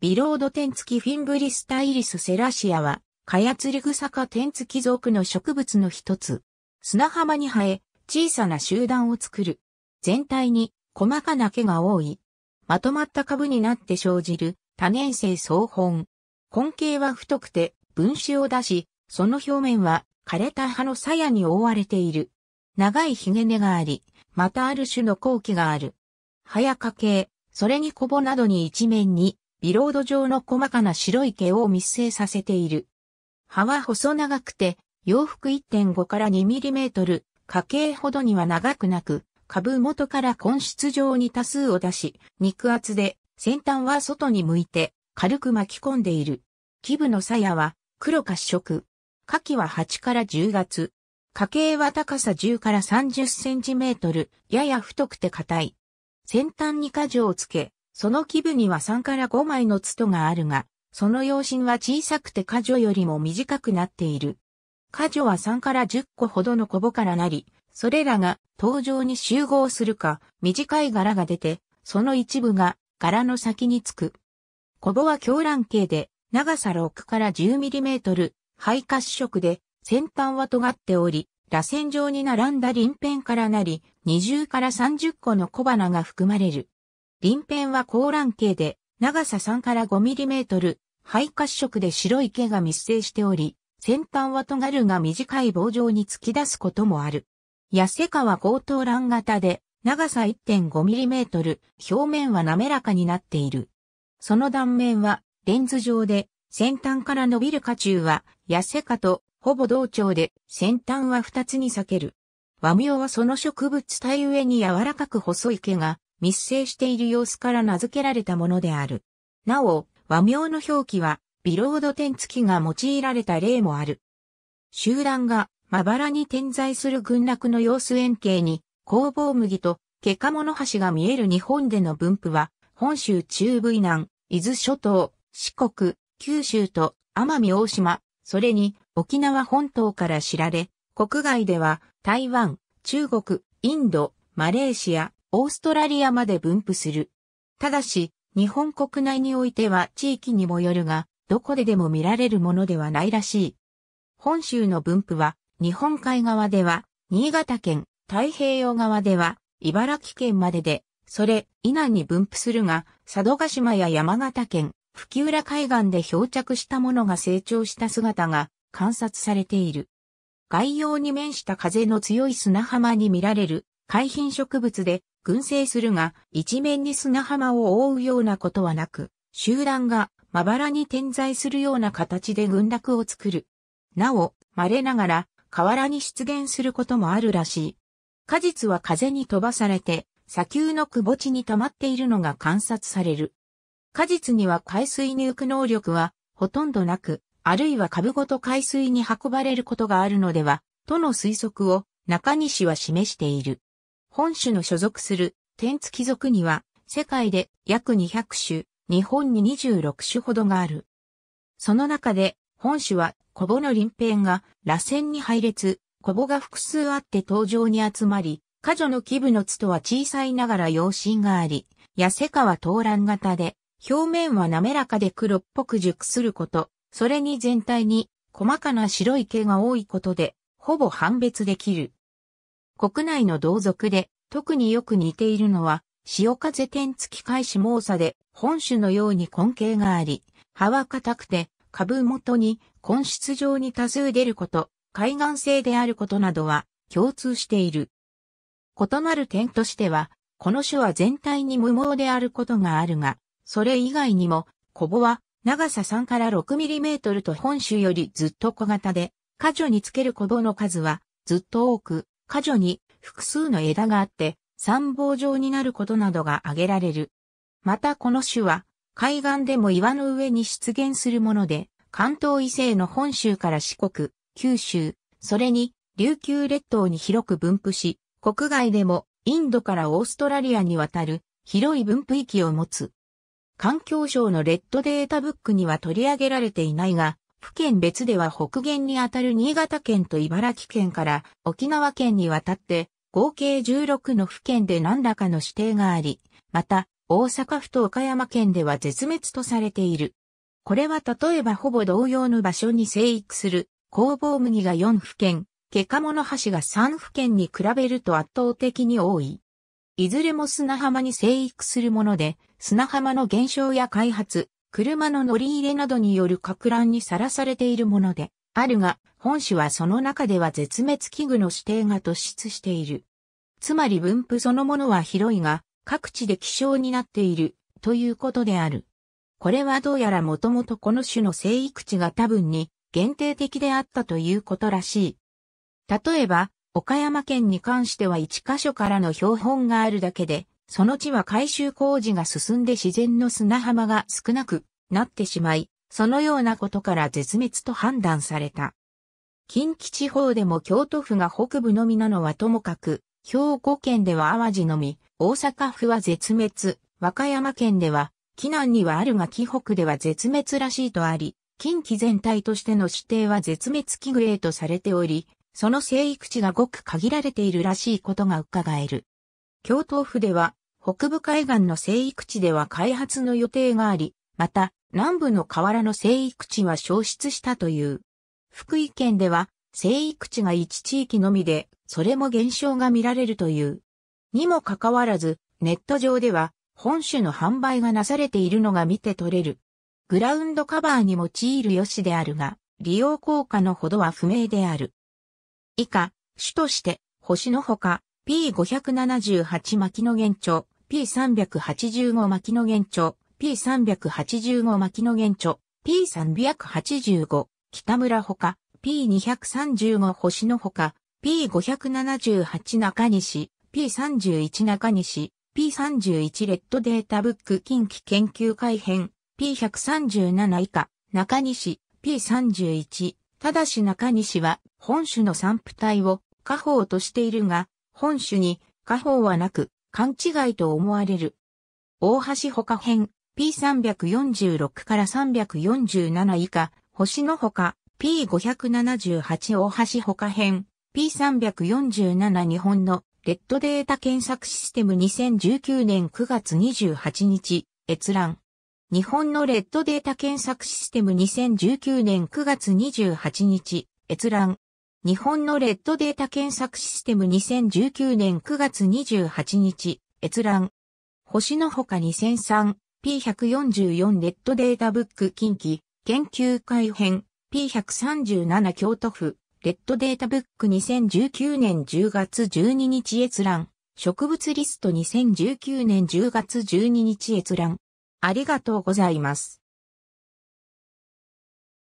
ビロード天付フィンブリスタイリスセラシアは、カヤツリグサカ天付属の植物の一つ。砂浜に生え、小さな集団を作る。全体に細かな毛が多い。まとまった株になって生じる多年生草本。根茎は太くて分子を出し、その表面は枯れた葉の鞘に覆われている。長いヒゲ根があり、またある種の後期がある。葉や花茎、それにコボなどに一面にビロード状の細かな白い毛を密生させている。葉は細長くて、洋服1.5から 2mm、家計ほどには長くなく、株元から根室状に多数を出し、肉厚で、先端は外に向いて、軽く巻き込んでいる。基部の鞘は黒褐色。夏季は8から10月。家計は高さ10から30センチメートル、やや太くて硬い。先端に果樹をつけ、その基部には3から5枚のツトがあるが、その用心は小さくて果樹よりも短くなっている。果樹は3から10個ほどのコボからなり、それらが登場に集合するか、短い柄が出て、その一部が柄の先につく。コボは狂乱形で、長さ6から 10mm、肺褐色で、先端は尖っており、螺旋状に並んだ鱗片からなり、20から30個の小花が含まれる。鱗片は高卵形で、長さ3から5ミリメートル、肺褐色で白い毛が密生しており、先端は尖るが短い棒状に突き出すこともある。痩せ皮高等卵型で、長さ1 5トル、表面は滑らかになっている。その断面はレンズ状で、先端から伸びる下中は、痩せ皮とほぼ同調で、先端は2つに裂ける。和名はその植物体上に柔らかく細い毛が密生している様子から名付けられたものである。なお、和名の表記は、ビロード点付きが用いられた例もある。集団がまばらに点在する群落の様子円形に、工房麦と、ケカモノハシが見える日本での分布は、本州中部以南、伊豆諸島、四国、九州と奄美大島、それに沖縄本島から知られ、国外では台湾、中国、インド、マレーシア、オーストラリアまで分布する。ただし、日本国内においては地域にもよるが、どこででも見られるものではないらしい。本州の分布は、日本海側では、新潟県、太平洋側では、茨城県までで、それ以南に分布するが、佐渡島や山形県、吹浦海岸で漂着したものが成長した姿が観察されている。外洋に面した風の強い砂浜に見られる海浜植物で群生するが、一面に砂浜を覆うようなことはなく、集団がまばらに点在するような形で群落を作る。なお、稀ながら、河原に出現することもあるらしい。果実は風に飛ばされて、砂丘のくぼ地に溜まっているのが観察される。果実には海水に浮く能力はほとんどなく、あるいは株ごと海水に運ばれることがあるのでは、との推測を中西は示している。本種の所属する天付貴族には世界で約200種、日本に26種ほどがある。その中で本種はコボの輪辺が螺旋に配列、コボが複数あって登場に集まり、過女の基部の筒は小さいながら養心があり、痩せ川東蘭型で、表面は滑らかで黒っぽく熟すること、それに全体に細かな白い毛が多いことで、ほぼ判別できる。国内の同族で、特によく似ているのは、潮風天付返し猛で、本種のように根茎があり、葉は硬くて、株元に根室状に多数出ること、海岸性であることなどは共通している。異なる点としては、この種は全体に無毛であることがあるが、それ以外にも、コボは長さ3から6ミリメートルと本種よりずっと小型で、過剰につけるコボの数はずっと多く、過剰に複数の枝があって、参謀状になることなどが挙げられる。またこの種は、海岸でも岩の上に出現するもので、関東以西の本州から四国、九州、それに琉球列島に広く分布し、国外でもインドからオーストラリアに渡る広い分布域を持つ。環境省のレッドデータブックには取り上げられていないが、府県別では北限にあたる新潟県と茨城県から沖縄県にわたって合計16の府県で何らかの指定があり、また大阪府と岡山県では絶滅とされている。これは例えばほぼ同様の場所に生育する工房麦が4府県、ケカモノハシが3府県に比べると圧倒的に多い。いずれも砂浜に生育するもので、砂浜の減少や開発、車の乗り入れなどによる格乱にさらされているもので、あるが、本種はその中では絶滅危惧の指定が突出している。つまり分布そのものは広いが、各地で希少になっている、ということである。これはどうやらもともとこの種の生育地が多分に限定的であったということらしい。例えば、岡山県に関しては1箇所からの標本があるだけで、その地は改修工事が進んで自然の砂浜が少なくなってしまい、そのようなことから絶滅と判断された。近畿地方でも京都府が北部のみなのはともかく、兵庫県では淡路のみ、大阪府は絶滅、和歌山県では、紀南にはあるが紀北では絶滅らしいとあり、近畿全体としての指定は絶滅危惧へとされており、その生育地がごく限られているらしいことが伺える。京都府では北部海岸の生育地では開発の予定があり、また、南部の河原の生育地は消失したという。福井県では、生育地が1地域のみで、それも減少が見られるという。にもかかわらず、ネット上では、本種の販売がなされているのが見て取れる。グラウンドカバーに用いる良しであるが、利用効果のほどは不明である。以下、種として、星のほか、P578 巻の原状。P385 巻の現著、P385 巻の現著、P385 北村ほか、P235 星のほか、P578 中西、P31 中西、P31 レッドデータブック近畿研究改編、P137 以下、中西、P31、ただし中西は本種の散布体を下方としているが、本種に下方はなく、勘違いと思われる。大橋ほか編 P346 から347以下、星のほか P578 大橋ほか編 P347 日本のレッドデータ検索システム2019年9月28日、閲覧。日本のレッドデータ検索システム2019年9月28日、閲覧。日本のレッドデータ検索システム2019年9月28日、閲覧。星のほか 2003P144 レッドデータブック近畿研究改編 P137 京都府レッドデータブック2019年10月12日閲覧植物リスト2019年10月12日閲覧ありがとうございます。